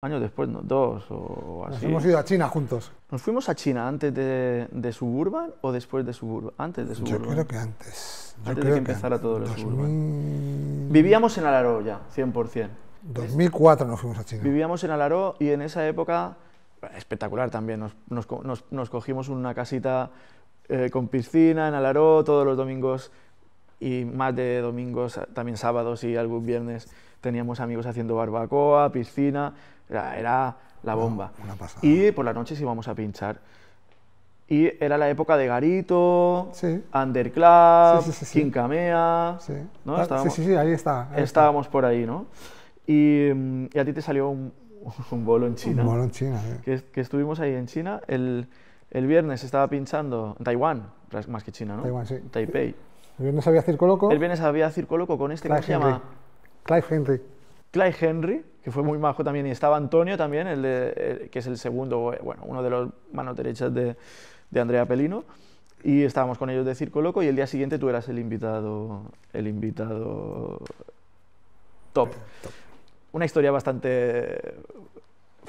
años después, no, dos o así. Nos hemos ido a China juntos. ¿Nos fuimos a China antes de, de Suburban o después de Suburban? Antes de Suburban. Yo creo que antes. antes de que empezara todo lo 2000... Vivíamos en Alaró ya, 100%. 2004 nos fuimos a China. Vivíamos en Alaró y en esa época, espectacular también, nos, cogimos una casita eh, con piscina en Alaró todos los domingos y más de domingos, también sábados y algún viernes teníamos amigos haciendo barbacoa, piscina, era, la bomba. y por las noches íbamos a pinchar. Y era la época de Garito, Underclass Underclub, sí, sí, sí, sí, ahí está. estábamos por ahí, ¿no? Y, mm, a ti te salió un, bolo en China. Un bolo en China, eh. que, que, estuvimos ahí en China. El, el viernes estaba pinchando en Taiwán, más que China, ¿no? Taiwán, sí. Taipei. El viernes había circo loco. El viernes había circo loco con este que se llama Clive Henry. Clive Henry, que fue muy majo también, y estaba Antonio también, el que es el segundo, bueno, uno de los manos derechas de, Andrea Pelino, y estábamos con ellos de Circo Loco, y el día siguiente tú eras el invitado, el invitado top. Eh, top. Una historia bastante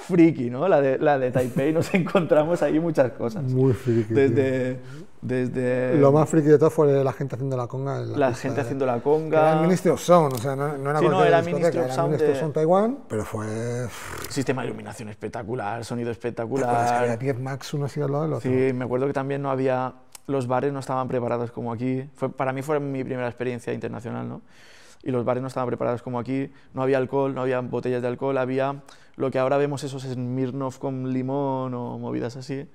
friki, ¿no? La de, la de Taipei, nos encontramos ahí muchas cosas. Muy friki. Desde, desde... Lo más friki de todo fue la gente haciendo la conga. la, gente haciendo la conga. Era el Ministry of Sound, o sea, no, era sí, no, era Ministry of Sound, Taiwán, pero fue... Sistema de iluminación espectacular, sonido espectacular. Había 10 Max uno así al lado del otro. Sí, me acuerdo que también no había... Los bares no estaban preparados como aquí. Fue, para mí fue mi primera experiencia internacional, ¿no? y los bares no estaban preparados como aquí, no había alcohol, no había botellas de alcohol, había lo que ahora vemos esos Smirnoff con limón o movidas así.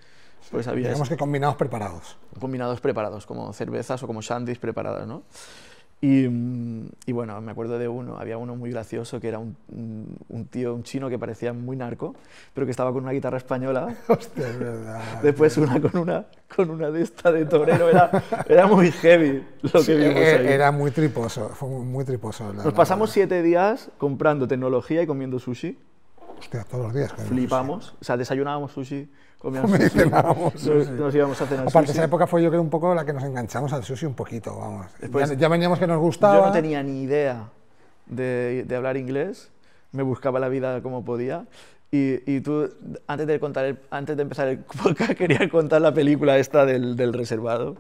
Pues había Digamos que combinados preparados. Combinados preparados, como cervezas o como shanties preparadas, ¿no? Mm, y, bueno, me acuerdo de uno, había uno muy gracioso que era mm, un, tío, un chino que parecía muy narco, pero que estaba con una guitarra española. Hostia, verdad. Después una con una con una de esta de torero, era, era muy heavy lo que vimos e-, ahí. Era muy triposo, fue muy triposo. Nos pasamos siete días comprando tecnología y comiendo sushi. Pues todos los días. Flipamos. O sea, desayunábamos sushi, comíamos sushi, Nos, íbamos a cenar Aparte, sushi. esa época fue yo creo un poco la que nos enganchamos al sushi un poquito, vamos. ya, veníamos que nos gustaba. Yo no tenía ni idea de, hablar inglés. Me buscaba la vida como podía. Y, tú, antes de, contar antes de empezar el podcast, quería contar la película esta del, reservado.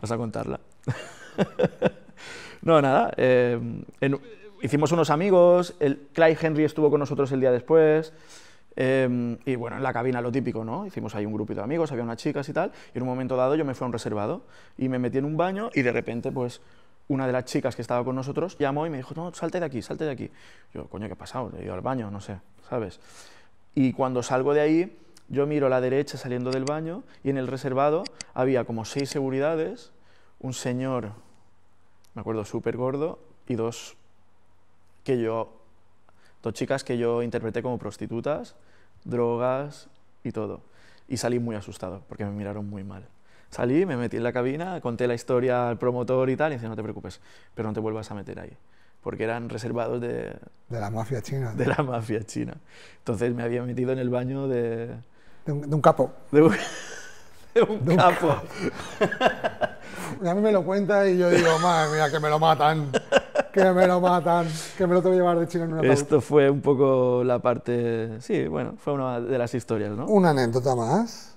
Vas a contarla. no, nada. Eh, en, hicimos unos amigos, el Clyde Henry estuvo con nosotros el día después. Em, y bueno, en la cabina lo típico, ¿no? Hicimos ahí un grupito de amigos, había unas chicas y tal, y en un momento dado yo me fui a un reservado y me metí en un baño y de repente pues una de las chicas que estaba con nosotros llamó y me dijo, no, salte de aquí, salte de aquí. Yo, coño, ¿qué ha pasado? he ido al baño, no sé, ¿sabes? Y cuando salgo de ahí, yo miro a la derecha saliendo del baño y en el reservado había como seis seguridades, un señor, me acuerdo, súper gordo, y dos que yo, dos chicas que yo interpreté como prostitutas, drogas y todo. Y salí muy asustado porque me miraron muy mal. Salí, me metí en la cabina, conté la historia al promotor y tal, y dice, no te preocupes, pero no te vuelvas a meter ahí, porque eran reservados de... De la mafia china. De la mafia china. Entonces me había metido en el baño de... De un, capo. De un, capo. a mí me lo cuenta y yo digo, madre mía, que me lo matan. que me lo matan, que me lo tengo que llevar de China en una Esto fue un poco la parte, sí, bueno, fue una de las historias, ¿no? Una anécdota más.